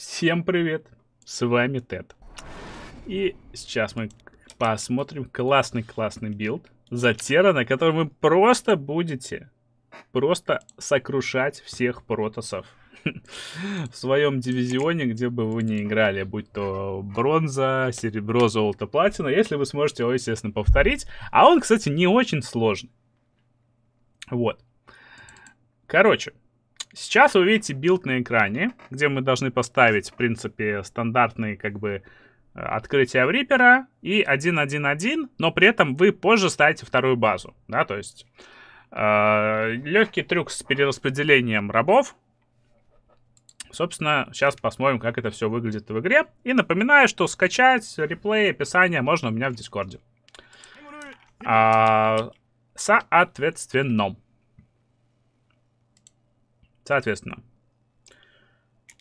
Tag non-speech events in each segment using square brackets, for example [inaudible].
Всем привет, с вами Тед. И сейчас мы посмотрим классный-классный билд Затера, на котором вы просто будете просто сокрушать всех протосов [laughs] в своем дивизионе, где бы вы ни играли, будь то бронза, серебро, золото, платина, если вы сможете его, естественно, повторить. А он, кстати, не очень сложный. Вот. Короче, Сейчас вы видите билд на экране, где мы должны поставить, в принципе, стандартные как бы э, открытия в Reaper и 1.1.1, но при этом вы позже ставите вторую базу, да, то есть э, легкий трюк с перераспределением рабов. Собственно, сейчас посмотрим, как это все выглядит в игре. И напоминаю, что скачать реплей, описание можно у меня в Дискорде. А, соответственно. Соответственно,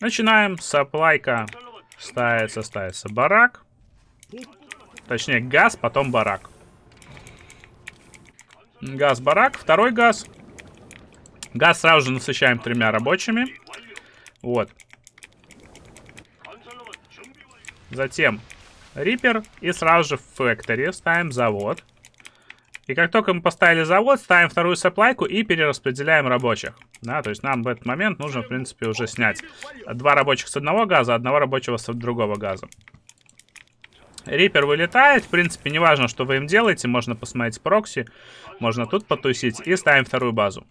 начинаем с аплайка. Ставится, ставится барак. Точнее, газ, потом барак. Газ, барак, второй газ. Газ сразу же насыщаем тремя рабочими. Вот. Затем Рипер и сразу же в Factory ставим завод. И как только мы поставили завод, ставим вторую саплайку и перераспределяем рабочих. Да, то есть нам в этот момент нужно, в принципе, уже снять два рабочих с одного газа, одного рабочего с другого газа. Рипер вылетает, в принципе, неважно, что вы им делаете, можно посмотреть прокси, можно тут потусить и ставим вторую базу.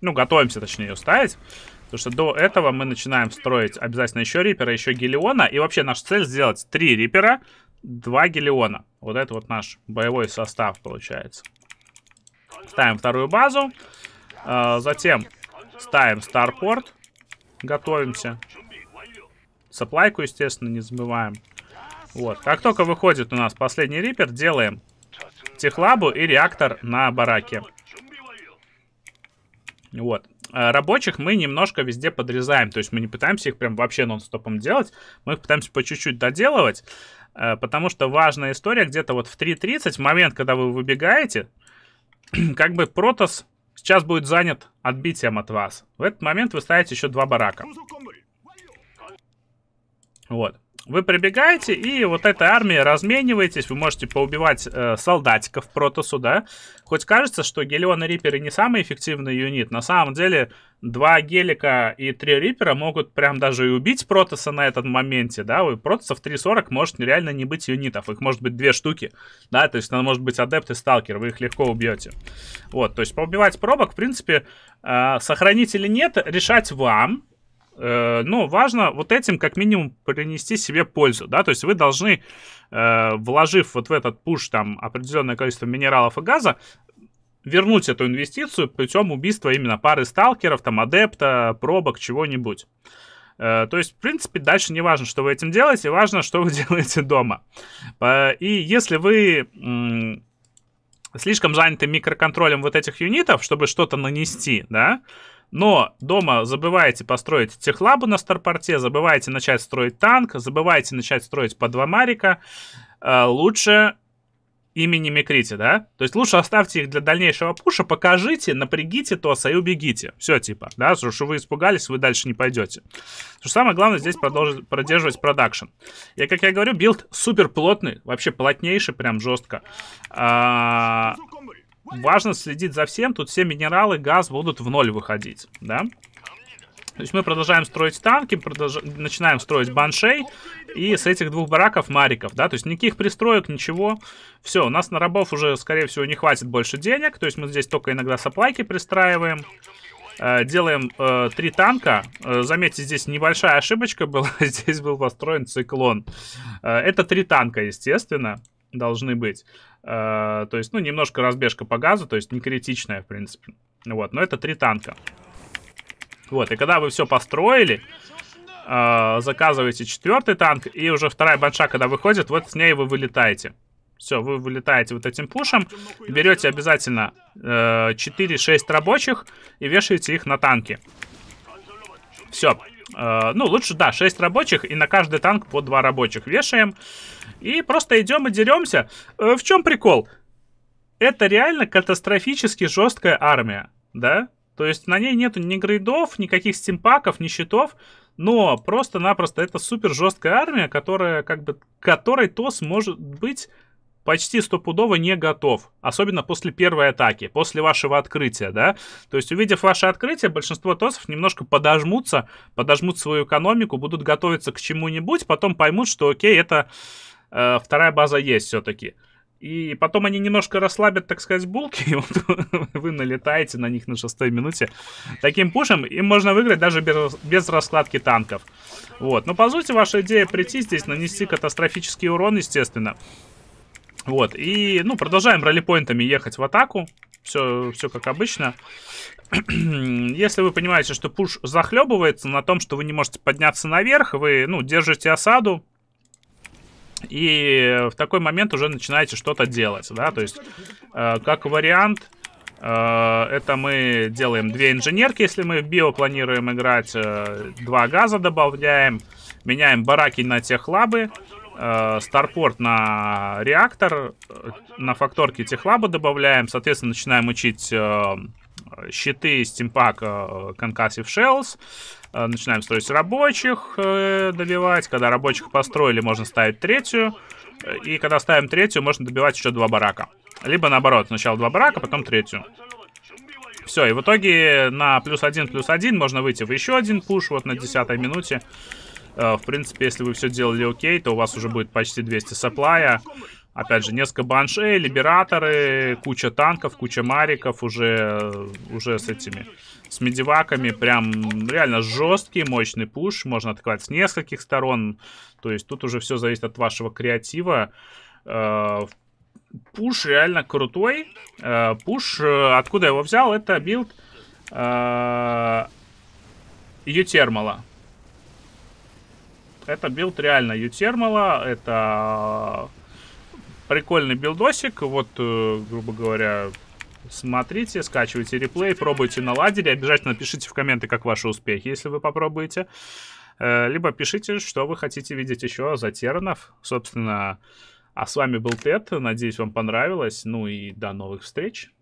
Ну, готовимся, точнее, ее ставить. Потому что до этого мы начинаем строить обязательно еще рипера, еще гелиона. И вообще наша цель сделать три рипера, два гелиона. Вот это вот наш боевой состав получается. Ставим вторую базу. А, затем ставим старпорт. Готовимся. Соплайку, естественно, не забываем. Вот. Как только выходит у нас последний рипер, делаем техлабу и реактор на бараке. Вот. А, рабочих мы немножко везде подрезаем. То есть мы не пытаемся их прям вообще нон-стопом делать. Мы их пытаемся по чуть-чуть доделывать. Э, потому что важная история где-то вот в 3.30, момент, когда вы выбегаете, [clears throat] как бы Протас сейчас будет занят отбитием от вас. В этот момент вы ставите еще два барака. Вот. Вы прибегаете и вот этой армией размениваетесь. Вы можете поубивать э, солдатиков протосу, да? Хоть кажется, что Гелион и Рипперы не самый эффективный юнит. На самом деле, два Гелика и три Риппера могут прям даже и убить протоса на этом моменте, да? У протоса в 3.40 может реально не быть юнитов. Их может быть две штуки, да? То есть, это может быть адепт и сталкер. Вы их легко убьете. Вот, то есть, поубивать пробок, в принципе, э, сохранить или нет, решать вам э, ну, важно вот этим как минимум принести себе пользу, да, то есть вы должны, э, вложив вот в этот пуш там определенное количество минералов и газа, вернуть эту инвестицию путем убийства именно пары сталкеров, там, адепта, пробок, чего-нибудь. Э, то есть, в принципе, дальше не важно, что вы этим делаете, важно, что вы [laughs] делаете дома. И если вы слишком заняты микроконтролем вот этих юнитов, чтобы что-то нанести, да, но дома забываете построить техлабу на старпорте, забываете начать строить танк, забываете начать строить по два марика. Э, лучше ими не микрите, да? То есть лучше оставьте их для дальнейшего пуша, покажите, напрягите Тоса и убегите. Все, типа, да, потому что вы испугались, вы дальше не пойдете. Что самое главное, здесь продолжить, продерживать продакшн. Я, как я говорю, билд супер плотный, вообще плотнейший, прям жестко. А, важно следить за всем. Тут все минералы, газ будут в ноль выходить, да? То есть мы продолжаем строить танки, продолж... начинаем строить баншей, и с этих двух бараков мариков, да, то есть никаких пристроек, ничего. Все, у нас на рабов уже, скорее всего, не хватит больше денег, то есть мы здесь только иногда саплайки пристраиваем. Э, делаем э, три танка. Э, заметьте, здесь небольшая ошибочка была, [laughs] здесь был построен циклон. Э, это три танка, естественно, должны быть. Э, то есть, ну, немножко разбежка по газу, то есть не критичная, в принципе. Вот, но это три танка. Вот, и когда вы все построили, э, заказываете четвертый танк, и уже вторая банша, когда выходит, вот с ней вы вылетаете. Все, вы вылетаете вот этим пушем, берете обязательно э, 4-6 рабочих и вешаете их на танки. Все, Э, ну, лучше, да, 6 рабочих, и на каждый танк по 2 рабочих вешаем. И просто идем и деремся. Э, в чем прикол? Это реально катастрофически жесткая армия, да? То есть на ней нету ни грейдов, никаких стимпаков, ни щитов. Но просто-напросто это супер жесткая армия, которая, как бы, которой то сможет быть почти стопудово не готов, особенно после первой атаки, после вашего открытия, да. То есть, увидев ваше открытие, большинство тосов немножко подожмутся, подожмут свою экономику, будут готовиться к чему-нибудь, потом поймут, что окей, это э, вторая база есть все-таки. И потом они немножко расслабят, так сказать, булки, [laughs] и вот вы налетаете на них на шестой минуте. Таким пушем им можно выиграть даже без, без раскладки танков. Вот. Но, по сути, ваша идея прийти здесь, нанести катастрофический урон, естественно. Вот, и, ну, продолжаем ралли-поинтами ехать в атаку. Все, все как обычно. [clears throat] Если вы понимаете, что пуш захлебывается на том, что вы не можете подняться наверх, вы, ну, держите осаду, и в такой момент уже начинаете что-то делать, да, то есть, э, как вариант, э, это мы делаем две инженерки, если мы в био планируем играть, э, два газа добавляем, меняем бараки на тех лабы, Э, старпорт на реактор, э, на факторке техлаба добавляем, соответственно, начинаем учить э, щиты, стимпак, э, concussive shells, э, начинаем строить рабочих, э, добивать, когда рабочих построили, можно ставить третью, и когда ставим третью, можно добивать еще два барака. Либо наоборот, сначала два барака, потом третью. Все, и в итоге на плюс один, плюс один можно выйти в еще один пуш, вот на десятой минуте. Э, в принципе, если вы все делали окей, то у вас уже будет почти 200 саплая. Опять же, несколько баншей, либераторы, куча танков, куча мариков уже, уже с этими, с медиваками. Прям реально жесткий, мощный пуш. Можно атаковать с нескольких сторон. То есть тут уже все зависит от вашего креатива. Э, пуш реально крутой. Э, пуш, откуда я его взял, это билд Ютермала. термала. Это билд реально Ютермала, это э, прикольный билдосик. Вот, э, грубо говоря, смотрите, скачивайте реплей, пробуйте на ладере. Обязательно пишите в комменты, как ваши успехи, если вы попробуете. Э, либо пишите, что вы хотите видеть еще за Тернов. Собственно, а с вами был Тед. Надеюсь, вам понравилось. Ну и до новых встреч.